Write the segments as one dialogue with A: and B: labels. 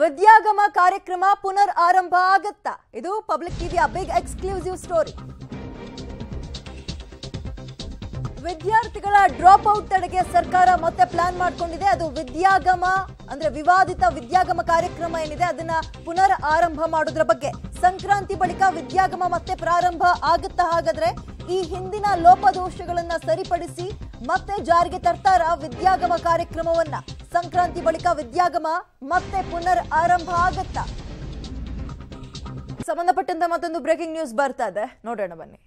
A: ವಿದ್ಯಾಗಮ ಕಾರ್ಯಕ್ರಮ ಪುನರ್ ಆರಂಭ ಆಗತ್ತಾ ಇದು ಪಬ್ಲಿಕ್ ಟಿವಿಯ ಬಿಗ್ ಎಕ್ಸ್ಕ್ಲೂಸಿವ್ ಸ್ಟೋರಿ ವಿದ್ಯಾರ್ಥಿಗಳ ಡ್ರಾಪ್ ಔಟ್ ತಡೆಗೆ ಸರ್ಕಾರ ಮತ್ತೆ ಪ್ಲಾನ್ ಮಾಡಿಕೊಂಡಿದೆ ಅದು ವಿದ್ಯಾಗಮ ಅಂದ್ರೆ ವಿವಾದಿತ ವಿದ್ಯಾಗಮ ಕಾರ್ಯಕ್ರಮ ಏನಿದೆ ಅದನ್ನ ಪುನರ್ ಆರಂಭ ಮಾಡೋದ್ರ ಬಗ್ಗೆ ಸಂಕ್ರಾಂತಿ ಬಳಿಕ ವಿದ್ಯಾಗಮ ಮತ್ತೆ ಪ್ರಾರಂಭ ಆಗುತ್ತಾ ಹಾಗಾದ್ರೆ ಈ ಹಿಂದಿನ ಲೋಪದೋಷಗಳನ್ನ ಸರಿಪಡಿಸಿ ಮತ್ತೆ ಜಾರಿಗೆ ತರ್ತಾರ ವಿದ್ಯಾಗಮ ಕಾರ್ಯಕ್ರಮವನ್ನ ಸಂಕ್ರಾಂತಿ ಬಳಿಕ ವಿದ್ಯಾಗಮ ಮತ್ತೆ ಪುನರ್ ಆರಂಭ ಆಗತ್ತಾ ಸಂಬಂಧಪಟ್ಟಂತ ಮತ್ತೊಂದು ಬ್ರೇಕಿಂಗ್ ನ್ಯೂಸ್ ಬರ್ತಾ ಇದೆ ನೋಡೋಣ ಬನ್ನಿ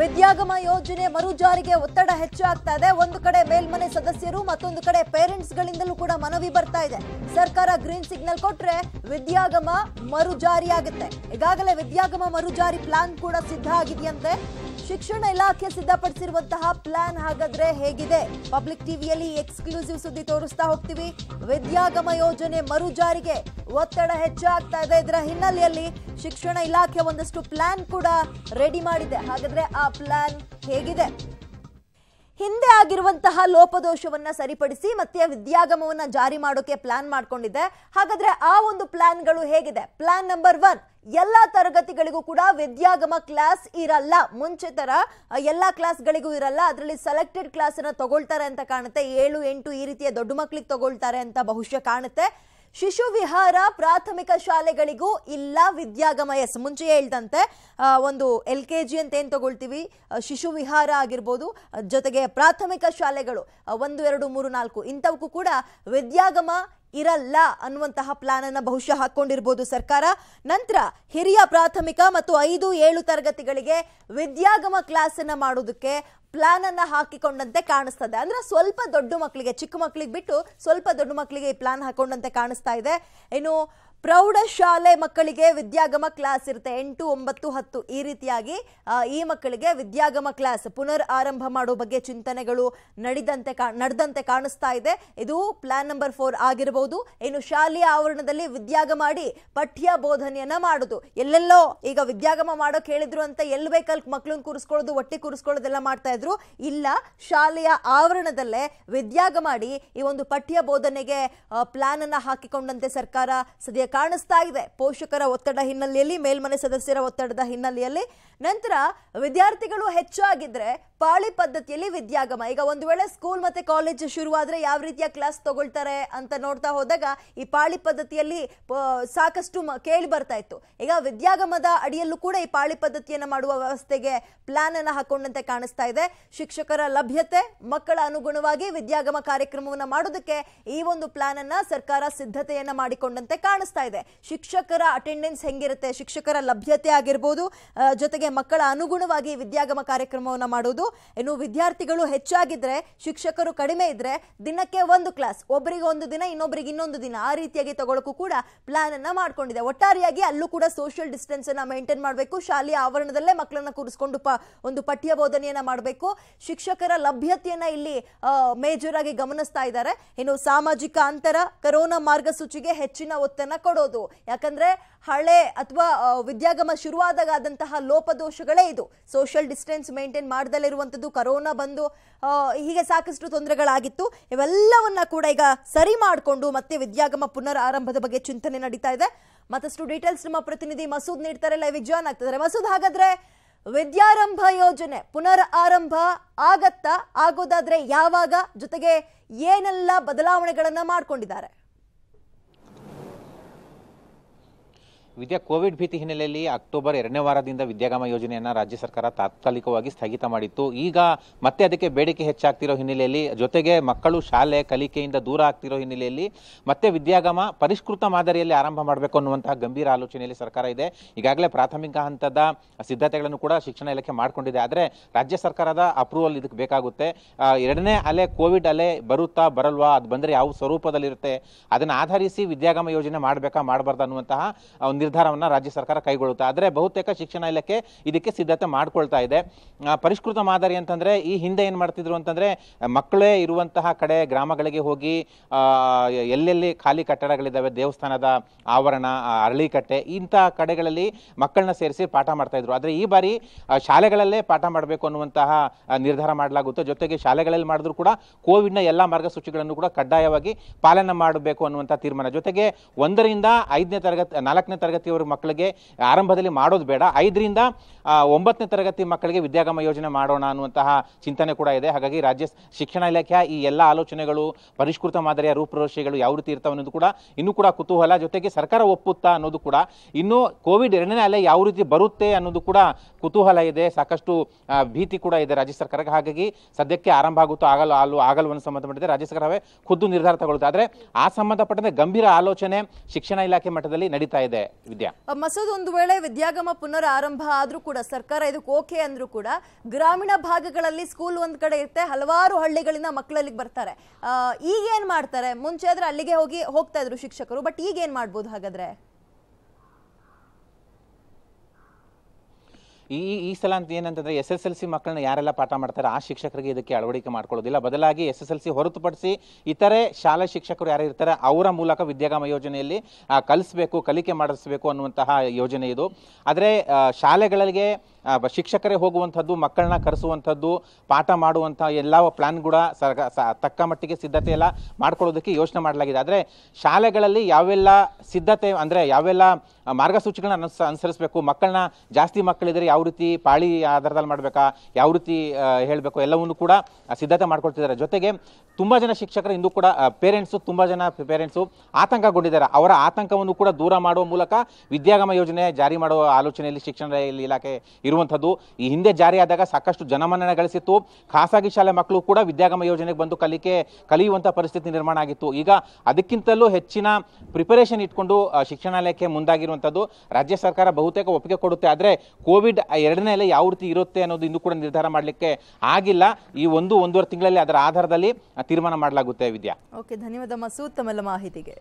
A: ವಿದ್ಯಾಗಮ ಯೋಜನೆ ಮರು ಜಾರಿಗೆ ಒತ್ತಡ ಹೆಚ್ಚಾಗ್ತಾ ಇದೆ ಒಂದು ಕಡೆ ಮೇಲ್ಮನೆ ಸದಸ್ಯರು ಮತ್ತೊಂದು ಕಡೆ ಪೇರೆಂಟ್ಸ್ ಗಳಿಂದಲೂ ಕೂಡ ಮನವಿ ಬರ್ತಾ ಇದೆ ಸರ್ಕಾರ ಗ್ರೀನ್ ಸಿಗ್ನಲ್ ಕೊಟ್ರೆ ವಿದ್ಯಾಗಮ ಮರು ಆಗುತ್ತೆ ಈಗಾಗಲೇ ವಿದ್ಯಾಗಮ ಮರು ಜಾರಿ ಪ್ಲಾನ್ ಕೂಡ ಸಿದ್ಧ ಆಗಿದೆಯಂತೆ ಶಿಕ್ಷಣ ಇಲಾಖೆ ಸಿದ್ಧಪಡಿಸಿರುವಂತಹ ಪ್ಲಾನ್ ಹಾಗಾದ್ರೆ ಹೇಗಿದೆ ಪಬ್ಲಿಕ್ ಟಿವಿಯಲ್ಲಿ ಎಕ್ಸ್ಕ್ಲೂಸಿವ್ ಸುದ್ದಿ ತೋರಿಸ್ತಾ ಹೋಗ್ತೀವಿ ವಿದ್ಯಾಗಮ ಯೋಜನೆ ಮರು ಜಾರಿಗೆ ಒತ್ತಡ ಹೆಚ್ಚಾಗ್ತಾ ಇದೆ ಇದರ ಹಿನ್ನೆಲೆಯಲ್ಲಿ ಶಿಕ್ಷಣ ಇಲಾಖೆ ಒಂದಷ್ಟು ಪ್ಲಾನ್ ಕೂಡ ರೆಡಿ ಮಾಡಿದೆ ಹಾಗಾದ್ರೆ ಆ ಪ್ಲಾನ್ ಹೇಗಿದೆ ಹಿಂದೆ ಆಗಿರುವಂತಹ ಲೋಪದೋಷವನ್ನ ಸರಿಪಡಿಸಿ ಮತ್ತೆ ವಿದ್ಯಾಗಮವನ್ನ ಜಾರಿ ಮಾಡೋಕೆ ಪ್ಲಾನ್ ಮಾಡ್ಕೊಂಡಿದೆ ಹಾಗಾದ್ರೆ ಆ ಒಂದು ಪ್ಲಾನ್ಗಳು ಹೇಗಿದೆ ಪ್ಲಾನ್ ನಂಬರ್ ಒನ್ ಎಲ್ಲಾ ತರಗತಿಗಳಿಗೂ ಕೂಡ ವಿದ್ಯಾಗಮ ಕ್ಲಾಸ್ ಇರಲ್ಲ ಮುಂಚೆ ತರ ಎಲ್ಲ ಕ್ಲಾಸ್ಗಳಿಗೂ ಇರಲ್ಲ ಅದರಲ್ಲಿ ಸೆಲೆಕ್ಟೆಡ್ ಕ್ಲಾಸ್ ಅನ್ನ ತಗೊಳ್ತಾರೆ ಅಂತ ಕಾಣುತ್ತೆ ಏಳು ಎಂಟು ಈ ರೀತಿಯ ದೊಡ್ಡ ಮಕ್ಳಿಗೆ ತಗೊಳ್ತಾರೆ ಅಂತ ಬಹುಶಃ ಕಾಣುತ್ತೆ ಶಿಶು ವಿಹಾರ ಪ್ರಾಥಮಿಕ ಶಾಲೆಗಳಿಗೂ ಇಲ್ಲ ವಿದ್ಯಾಗಮ ಎಸ್ ಮುಂಚೆ ಹೇಳ್ದಂತೆ ಒಂದು ಎಲ್ ಕೆ ಜಿ ಅಂತ ಏನು ತಗೊಳ್ತೀವಿ ಶಿಶು ವಿಹಾರ ಆಗಿರ್ಬೋದು ಜೊತೆಗೆ ಪ್ರಾಥಮಿಕ ಶಾಲೆಗಳು ಒಂದು ಎರಡು ಮೂರು ನಾಲ್ಕು ಇಂಥವಕ್ಕೂ ಕೂಡ ವಿದ್ಯಾಗಮ ಇರಲ್ಲ ಅನ್ನುವಂತಹ ಪ್ಲಾನ್ ಅನ್ನು ಬಹುಶಃ ಹಾಕೊಂಡಿರ್ಬೋದು ಸರ್ಕಾರ ನಂತರ ಹಿರಿಯ ಪ್ರಾಥಮಿಕ ಮತ್ತು ಐದು ಏಳು ತರಗತಿಗಳಿಗೆ ವಿದ್ಯಾಗಮ ಕ್ಲಾಸ್ ಅನ್ನ ಮಾಡೋದಕ್ಕೆ ಪ್ಲಾನ್ ಅನ್ನ ಹಾಕಿಕೊಂಡಂತೆ ಕಾಣಿಸ್ತದೆ ಅಂದ್ರೆ ಸ್ವಲ್ಪ ದೊಡ್ಡ ಮಕ್ಕಳಿಗೆ ಚಿಕ್ಕ ಮಕ್ಕಳಿಗೆ ಬಿಟ್ಟು ಸ್ವಲ್ಪ ದೊಡ್ಡ ಮಕ್ಕಳಿಗೆ ಈ ಪ್ಲಾನ್ ಹಾಕೊಂಡಂತೆ ಕಾಣಿಸ್ತಾ ಇದೆ ಏನು ಪ್ರೌಢಶಾಲೆ ಮಕ್ಕಳಿಗೆ ವಿದ್ಯಾಗಮ ಕ್ಲಾಸ್ ಇರುತ್ತೆ ಎಂಟು ಒಂಬತ್ತು ಹತ್ತು ಈ ರೀತಿಯಾಗಿ ಈ ಮಕ್ಕಳಿಗೆ ವಿದ್ಯಾಗಮ ಕ್ಲಾಸ್ ಪುನರ್ ಆರಂಭ ಮಾಡೋ ಬಗ್ಗೆ ಚಿಂತನೆಗಳು ನಡೆದಂತೆ ನಡೆದಂತೆ ಕಾಣಿಸ್ತಾ ಇದೆ ಇದು ಪ್ಲಾನ್ ನಂಬರ್ ಫೋರ್ ಆಗಿರಬಹುದು ಇನ್ನು ಶಾಲೆಯ ಆವರಣದಲ್ಲಿ ವಿದ್ಯಾಗಮ ಮಾಡಿ ಪಠ್ಯ ಬೋಧನೆಯನ್ನ ಮಾಡೋದು ಎಲ್ಲೆಲ್ಲೋ ಈಗ ವಿದ್ಯಾಗಮ ಮಾಡೋಕೆ ಹೇಳಿದ್ರು ಅಂತ ಎಲ್ಲಿ ಬೇಕಲ್ ಮಕ್ಕಳನ್ನ ಕೂರಿಸ್ಕೊಳ್ಳೋದು ಒಟ್ಟಿ ಕೂರಿಸ್ಕೊಳ್ಳೋದೆಲ್ಲ ಮಾಡ್ತಾ ಇದ್ರು ಇಲ್ಲ ಶಾಲೆಯ ಆವರಣದಲ್ಲೇ ವಿದ್ಯಾಗ ಮಾಡಿ ಈ ಒಂದು ಪಠ್ಯ ಬೋಧನೆಗೆ ಪ್ಲಾನ್ ಅನ್ನ ಹಾಕಿಕೊಂಡಂತೆ ಸರ್ಕಾರ ಸದ್ಯ ಕಾಣಿಸ್ತಾ ಇದೆ ಪೋಷಕರ ಒತ್ತಡ ಹಿನ್ನೆಲೆಯಲ್ಲಿ ಮೇಲ್ಮನೆ ಸದಸ್ಯರ ಒತ್ತಡದ ಹಿನ್ನೆಲೆಯಲ್ಲಿ ನಂತರ ವಿದ್ಯಾರ್ಥಿಗಳು ಹೆಚ್ಚಾಗಿದ್ರೆ ಪಾಳಿ ಪದ್ಧತಿಯಲ್ಲಿ ವಿದ್ಯಾಗಮ ಈಗ ಒಂದು ವೇಳೆ ಸ್ಕೂಲ್ ಮತ್ತೆ ಕಾಲೇಜ್ ಶುರುವಾದ್ರೆ ಯಾವ ರೀತಿಯ ಕ್ಲಾಸ್ ತಗೊಳ್ತಾರೆ ಅಂತ ನೋಡ್ತಾ ಹೋದಾಗ ಈ ಪಾಳಿ ಪದ್ಧತಿಯಲ್ಲಿ ಸಾಕಷ್ಟು ಕೇಳಿ ಬರ್ತಾ ಇತ್ತು ಈಗ ವಿದ್ಯಾಗಮದ ಅಡಿಯಲ್ಲೂ ಕೂಡ ಈ ಪಾಳಿ ಪದ್ಧತಿಯನ್ನು ಮಾಡುವ ವ್ಯವಸ್ಥೆಗೆ ಪ್ಲಾನ್ ಅನ್ನು ಹಾಕೊಂಡಂತೆ ಕಾಣಿಸ್ತಾ ಇದೆ ಶಿಕ್ಷಕರ ಲಭ್ಯತೆ ಮಕ್ಕಳ ಅನುಗುಣವಾಗಿ ವಿದ್ಯಾಗಮ ಕಾರ್ಯಕ್ರಮವನ್ನು ಮಾಡೋದಕ್ಕೆ ಈ ಒಂದು ಪ್ಲಾನ್ ಅನ್ನ ಸರ್ಕಾರ ಸಿದ್ಧತೆಯನ್ನ ಮಾಡಿಕೊಂಡಂತೆ ಕಾಣಿಸ್ತಾ ಇದೆ ಶಿಕ್ಷಕರ ಅಟೆಂಡೆನ್ಸ್ ಹೆಂಗಿರುತ್ತೆ ಶಿಕ್ಷಕರ ಲಭ್ಯತೆ ಆಗಿರ್ಬೋದು ಜೊತೆಗೆ ಮಕ್ಕಳ ಅನುಗುಣವಾಗಿ ವಿದ್ಯಾಗಮ ಕಾರ್ಯಕ್ರಮವನ್ನು ಮಾಡೋದು ಇನ್ನು ವಿದ್ಯಾರ್ಥಿಗಳು ಹೆಚ್ಚಾಗಿದ್ರೆ ಶಿಕ್ಷಕರು ಕಡಿಮೆ ಇದ್ರೆ ದಿನಕ್ಕೆ ಒಂದು ಕ್ಲಾಸ್ ಒಬ್ಬರಿಗೆ ಒಂದು ದಿನ ಇನ್ನೊಬ್ಬರಿಗೆ ಇನ್ನೊಂದು ದಿನ ಆ ರೀತಿಯಾಗಿ ತಗೊಳ್ಳೋಕ್ಕೂ ಕೂಡ ಪ್ಲಾನ್ ಅನ್ನ ಮಾಡ್ಕೊಂಡಿದೆ ಒಟ್ಟಾರೆಯಾಗಿ ಅಲ್ಲೂ ಕೂಡ ಸೋಷಿಯಲ್ ಡಿಸ್ಟೆನ್ಸ್ ಅನ್ನ ಮೇಂಟೈನ್ ಮಾಡಬೇಕು ಶಾಲೆಯ ಆವರಣದಲ್ಲೇ ಮಕ್ಕಳನ್ನ ಕೂರಿಸಿಕೊಂಡು ಒಂದು ಪಠ್ಯ ಬೋಧನೆಯನ್ನ ಮಾಡಬೇಕು ಶಿಕ್ಷಕರ ಲಭ್ಯತೆಯನ್ನ ಇಲ್ಲಿ ಮೇಜರ್ ಆಗಿ ಗಮನಿಸ್ತಾ ಇದ್ದಾರೆ ಇನ್ನು ಸಾಮಾಜಿಕ ಅಂತರ ಕರೋನಾ ಮಾರ್ಗಸೂಚಿಗೆ ಹೆಚ್ಚಿನ ಒತ್ತನ್ನ ಕೊಡೋದು ಯಾಕಂದ್ರೆ ಹಳೆ ಅಥವಾ ವಿದ್ಯಾಗಮ ಶುರುವಾದಾಗ ಆದಂತಹ ಲೋಪದೋಷಗಳೇ ಇದು ಸೋಷಿಯಲ್ ಡಿಸ್ಟೆನ್ಸ್ ಮೇಂಟೈನ್ ಮಾಡದಲ್ಲಿರುವ ಆಗಿರುವಂಥದ್ದು ಕರೋನಾ ಬಂದು ಹೀಗೆ ಸಾಕಷ್ಟು ತೊಂದರೆಗಳಾಗಿತ್ತು ಇವೆಲ್ಲವನ್ನ ಕೂಡ ಈಗ ಸರಿ ಮಾಡಿಕೊಂಡು ಮತ್ತೆ ವಿದ್ಯಾಗಮ ಪುನರ್ ಆರಂಭದ ಬಗ್ಗೆ ಚಿಂತನೆ ನಡೀತಾ ಇದೆ ಮತ್ತಷ್ಟು ಡೀಟೇಲ್ಸ್ ನಮ್ಮ ಪ್ರತಿನಿಧಿ ಮಸೂದ್ ನೀಡ್ತಾರೆ ಲೈವ್ ಜಾಯ್ನ್ ಆಗ್ತಿದ್ದಾರೆ ಮಸೂದ್ ಹಾಗಾದ್ರೆ ವಿದ್ಯಾರಂಭ ಯೋಜನೆ ಪುನರ್ ಆರಂಭ ಆಗತ್ತಾ ಆಗೋದಾದ್ರೆ ಯಾವಾಗ ಜೊತೆಗೆ ಏನೆಲ್ಲ ಬದಲಾವಣೆಗಳನ್ನ ಮಾಡ್ಕೊಂಡಿದ್ದಾರೆ
B: ವಿದ್ಯಾ ಕೋವಿಡ್ ಭೀತಿ ಹಿನ್ನೆಲೆಯಲ್ಲಿ ಅಕ್ಟೋಬರ್ ಎರಡನೇ ವಾರದಿಂದ ವಿದ್ಯಾಗಮ ಯೋಜನೆಯನ್ನು ರಾಜ್ಯ ಸರ್ಕಾರ ತಾತ್ಕಾಲಿಕವಾಗಿ ಸ್ಥಗಿತ ಮಾಡಿತ್ತು ಈಗ ಮತ್ತೆ ಅದಕ್ಕೆ ಬೇಡಿಕೆ ಹೆಚ್ಚಾಗ್ತಿರೋ ಹಿನ್ನೆಲೆಯಲ್ಲಿ ಜೊತೆಗೆ ಮಕ್ಕಳು ಶಾಲೆ ಕಲಿಕೆಯಿಂದ ದೂರ ಆಗ್ತಿರೋ ಹಿನ್ನೆಲೆಯಲ್ಲಿ ಮತ್ತೆ ವಿದ್ಯಾಗಮ ಪರಿಷ್ಕೃತ ಮಾದರಿಯಲ್ಲಿ ಆರಂಭ ಮಾಡಬೇಕು ಅನ್ನುವಂತಹ ಗಂಭೀರ ಆಲೋಚನೆಯಲ್ಲಿ ಸರ್ಕಾರ ಇದೆ ಈಗಾಗಲೇ ಪ್ರಾಥಮಿಕ ಹಂತದ ಸಿದ್ಧತೆಗಳನ್ನು ಕೂಡ ಶಿಕ್ಷಣ ಇಲಾಖೆ ಮಾಡಿಕೊಂಡಿದೆ ಆದರೆ ರಾಜ್ಯ ಸರ್ಕಾರದ ಅಪ್ರೂವಲ್ ಇದಕ್ಕೆ ಬೇಕಾಗುತ್ತೆ ಎರಡನೇ ಅಲೆ ಕೋವಿಡ್ ಅಲೆ ಬರುತ್ತಾ ಬರಲ್ವಾ ಅದು ಬಂದರೆ ಯಾವ ಸ್ವರೂಪದಲ್ಲಿರುತ್ತೆ ಅದನ್ನು ಆಧರಿಸಿ ವಿದ್ಯಾಗಮ ಯೋಜನೆ ಮಾಡಬೇಕಾ ಮಾಡಬಾರ್ದು ಅನ್ನುವಂತಹ ಒಂದು ನಿರ್ಧಾರವನ್ನು ರಾಜ್ಯ ಸರ್ಕಾರ ಕೈಗೊಳ್ಳುತ್ತೆ ಆದರೆ ಬಹುತೇಕ ಶಿಕ್ಷಣ ಇಲಾಖೆ ಇದಕ್ಕೆ ಸಿದ್ಧತೆ ಮಾಡಿಕೊಳ್ತಾ ಇದೆ ಪರಿಷ್ಕೃತ ಮಾದರಿ ಅಂತಂದರೆ ಈ ಹಿಂದೆ ಏನು ಮಾಡ್ತಿದ್ರು ಅಂತಂದ್ರೆ ಮಕ್ಕಳೇ ಇರುವಂತಹ ಕಡೆ ಗ್ರಾಮಗಳಿಗೆ ಹೋಗಿ ಎಲ್ಲೆಲ್ಲಿ ಖಾಲಿ ಕಟ್ಟಡಗಳಿದ್ದಾವೆ ದೇವಸ್ಥಾನದ ಆವರಣ ಕಟ್ಟೆ ಇಂತಹ ಕಡೆಗಳಲ್ಲಿ ಮಕ್ಕಳನ್ನ ಸೇರಿಸಿ ಪಾಠ ಮಾಡ್ತಾ ಇದ್ರು ಆದರೆ ಈ ಬಾರಿ ಶಾಲೆಗಳಲ್ಲೇ ಪಾಠ ಮಾಡಬೇಕು ಅನ್ನುವಂತಹ ನಿರ್ಧಾರ ಮಾಡಲಾಗುತ್ತೆ ಜೊತೆಗೆ ಶಾಲೆಗಳಲ್ಲಿ ಮಾಡಿದ್ರು ಕೂಡ ಕೋವಿಡ್ನ ಎಲ್ಲ ಮಾರ್ಗಸೂಚಿಗಳನ್ನು ಕೂಡ ಕಡ್ಡಾಯವಾಗಿ ಪಾಲನೆ ಮಾಡಬೇಕು ಅನ್ನುವಂತಹ ತೀರ್ಮಾನ ಜೊತೆಗೆ ಒಂದರಿಂದ ಐದನೇ ತರಗತಿ ನಾಲ್ಕನೇ ತರಗತಿ ತರಗತಿಯವರ ಮಕ್ಕಳಿಗೆ ಆರಂಭದಲ್ಲಿ ಮಾಡೋದು ಬೇಡ ಐದರಿಂದ ಒಂಬತ್ತನೇ ತರಗತಿ ಮಕ್ಕಳಿಗೆ ವಿದ್ಯಾಗಮ ಯೋಜನೆ ಮಾಡೋಣ ಅನ್ನುವಂತಹ ಚಿಂತನೆ ಕೂಡ ಇದೆ ಹಾಗಾಗಿ ರಾಜ್ಯ ಶಿಕ್ಷಣ ಇಲಾಖೆಯ ಈ ಎಲ್ಲ ಆಲೋಚನೆಗಳು ಪರಿಷ್ಕೃತ ಮಾದರಿಯ ರೂಪುರೇಷೆಗಳು ಯಾವ ರೀತಿ ಇರ್ತಾವೆ ಅನ್ನೋದು ಕೂಡ ಇನ್ನೂ ಕೂಡ ಕುತೂಹಲ ಜೊತೆಗೆ ಸರ್ಕಾರ ಒಪ್ಪುತ್ತಾ ಅನ್ನೋದು ಕೂಡ ಇನ್ನು ಕೋವಿಡ್ ಎರಡನೇ ಅಲೆ ಯಾವ ರೀತಿ ಬರುತ್ತೆ ಅನ್ನೋದು ಕೂಡ ಕುತೂಹಲ ಇದೆ ಸಾಕಷ್ಟು ಭೀತಿ ಕೂಡ ಇದೆ ರಾಜ್ಯ ಸರ್ಕಾರಕ್ಕೆ ಹಾಗಾಗಿ ಸದ್ಯಕ್ಕೆ ಆರಂಭ ಆಗುತ್ತೋ ಆಗಲ್ಲ ಆಗಲು ಆಗಲ್ವನ್ನು ಸಂಬಂಧಪಟ್ಟಿದೆ ರಾಜ್ಯ ಸರ್ಕಾರವೇ ಖುದ್ದು ನಿರ್ಧಾರ ತಗೊಳ್ಳುತ್ತೆ ಆದರೆ ಆ ಸಂಬಂಧಪಟ್ಟಂತೆ ಗಂಭೀರ ಆಲೋಚನೆ ಶಿಕ್ಷಣ ಇಲಾಖೆ ಮಟ್ಟದಲ್ಲಿ ನಡೀತಾ ಇದೆ ವಿದ್ಯಾ
A: ಮಸೂದ್ ಒಂದು ವೇಳೆ ವಿದ್ಯಾಗಮ ಪುನರ್ ಆರಂಭ ಆದ್ರೂ ಕೂಡ ಸರ್ಕಾರ ಇದಕ್ಕೆ ಓಕೆ ಅಂದ್ರೂ ಕೂಡ ಗ್ರಾಮೀಣ ಭಾಗಗಳಲ್ಲಿ ಸ್ಕೂಲ್ ಒಂದ್ ಕಡೆ ಇರುತ್ತೆ ಹಲವಾರು ಹಳ್ಳಿಗಳಿಂದ ಮಕ್ಕಳು ಬರ್ತಾರೆ ಈಗ ಏನ್ ಮಾಡ್ತಾರೆ ಮುಂಚೆ ಆದ್ರೆ ಅಲ್ಲಿಗೆ ಹೋಗಿ ಹೋಗ್ತಾ ಇದ್ರು ಶಿಕ್ಷಕರು ಬಟ್ ಈಗ ಏನ್ ಮಾಡ್ಬೋದು ಹಾಗಾದ್ರೆ
B: ಈ ಈ ಸಲ ಅಂತ ಏನಂತಂದ್ರೆ ಎಸ್ ಎಸ್ ಎಲ್ ಸಿ ಮಕ್ಕಳನ್ನ ಯಾರೆಲ್ಲ ಪಾಠ ಮಾಡ್ತಾರೆ ಆ ಶಿಕ್ಷಕರಿಗೆ ಇದಕ್ಕೆ ಅಳವಡಿಕೆ ಮಾಡ್ಕೊಳ್ಳೋದಿಲ್ಲ ಬದಲಾಗಿ ಎಸ್ ಎಸ್ ಎಲ್ ಸಿ ಹೊರತುಪಡಿಸಿ ಇತರೆ ಶಾಲಾ ಶಿಕ್ಷಕರು ಯಾರು ಇರ್ತಾರೆ ಅವರ ಮೂಲಕ ವಿದ್ಯಾಗಮ ಯೋಜನೆಯಲ್ಲಿ ಕಲಿಸಬೇಕು ಕಲಿಕೆ ಮಾಡಿಸ್ಬೇಕು ಅನ್ನುವಂತಹ ಯೋಜನೆ ಇದು ಆದರೆ ಶಾಲೆಗಳಿಗೆ ಶಿಕ್ಷಕರೇ ಹೋಗುವಂಥದ್ದು ಮಕ್ಕಳನ್ನ ಕರೆಸುವಂಥದ್ದು ಪಾಠ ಮಾಡುವಂಥ ಎಲ್ಲ ಪ್ಲಾನ್ ಕೂಡ ಸ ತಕ್ಕ ಮಟ್ಟಿಗೆ ಸಿದ್ಧತೆ ಎಲ್ಲ ಮಾಡ್ಕೊಳ್ಳೋದಕ್ಕೆ ಯೋಚನೆ ಮಾಡಲಾಗಿದೆ ಆದರೆ ಶಾಲೆಗಳಲ್ಲಿ ಯಾವೆಲ್ಲ ಸಿದ್ಧತೆ ಅಂದರೆ ಯಾವೆಲ್ಲ ಮಾರ್ಗಸೂಚಿಗಳನ್ನ ಅನುಸ ಅನುಸರಿಸಬೇಕು ಮಕ್ಕಳನ್ನ ಜಾಸ್ತಿ ಮಕ್ಕಳಿದ್ರೆ ಯಾವ ರೀತಿ ಪಾಳಿ ಆಧಾರದಲ್ಲಿ ಮಾಡಬೇಕಾ ಯಾವ ರೀತಿ ಹೇಳಬೇಕು ಎಲ್ಲವನ್ನು ಕೂಡ ಸಿದ್ಧತೆ ಮಾಡ್ಕೊಳ್ತಿದ್ದಾರೆ ಜೊತೆಗೆ ತುಂಬ ಜನ ಶಿಕ್ಷಕರು ಇಂದು ಕೂಡ ಪೇರೆಂಟ್ಸು ತುಂಬ ಜನ ಪೇರೆಂಟ್ಸು ಆತಂಕಗೊಂಡಿದ್ದಾರೆ ಅವರ ಆತಂಕವನ್ನು ಕೂಡ ದೂರ ಮಾಡುವ ಮೂಲಕ ವಿದ್ಯಾಗಮ ಯೋಜನೆ ಜಾರಿ ಮಾಡುವ ಆಲೋಚನೆಯಲ್ಲಿ ಶಿಕ್ಷಣ ಇಲಾಖೆ ಇರುವ ಇರುವಂಥದ್ದು ಈ ಹಿಂದೆ ಜಾರಿಯಾದಾಗ ಸಾಕಷ್ಟು ಜನಮನ್ನಣೆ ಗಳಿಸಿತ್ತು ಖಾಸಗಿ ಶಾಲೆ ಮಕ್ಕಳು ಕೂಡ ವಿದ್ಯಾಗಮ ಯೋಜನೆಗೆ ಬಂದು ಕಲಿಕೆ ಕಲಿಯುವಂಥ ಪರಿಸ್ಥಿತಿ ನಿರ್ಮಾಣ ಆಗಿತ್ತು ಈಗ ಅದಕ್ಕಿಂತಲೂ ಹೆಚ್ಚಿನ ಪ್ರಿಪರೇಷನ್ ಇಟ್ಕೊಂಡು ಶಿಕ್ಷಣಾಲಯಕ್ಕೆ ಮುಂದಾಗಿರುವಂಥದ್ದು ರಾಜ್ಯ ಸರ್ಕಾರ ಬಹುತೇಕ ಒಪ್ಪಿಗೆ ಕೊಡುತ್ತೆ ಆದರೆ ಕೋವಿಡ್ ಎರಡನೇ ಯಾವ ರೀತಿ ಇರುತ್ತೆ ಅನ್ನೋದು ಇನ್ನೂ ಕೂಡ ನಿರ್ಧಾರ ಮಾಡಲಿಕ್ಕೆ ಆಗಿಲ್ಲ ಈ ಒಂದು ಒಂದೂವರೆ ತಿಂಗಳಲ್ಲಿ ಅದರ ಆಧಾರದಲ್ಲಿ ತೀರ್ಮಾನ ಮಾಡಲಾಗುತ್ತೆ ವಿದ್ಯಾ
A: ಓಕೆ ಧನ್ಯವಾದ ಮಸೂದ್ ತಮ್ಮೆಲ್ಲ ಮಾಹಿತಿಗೆ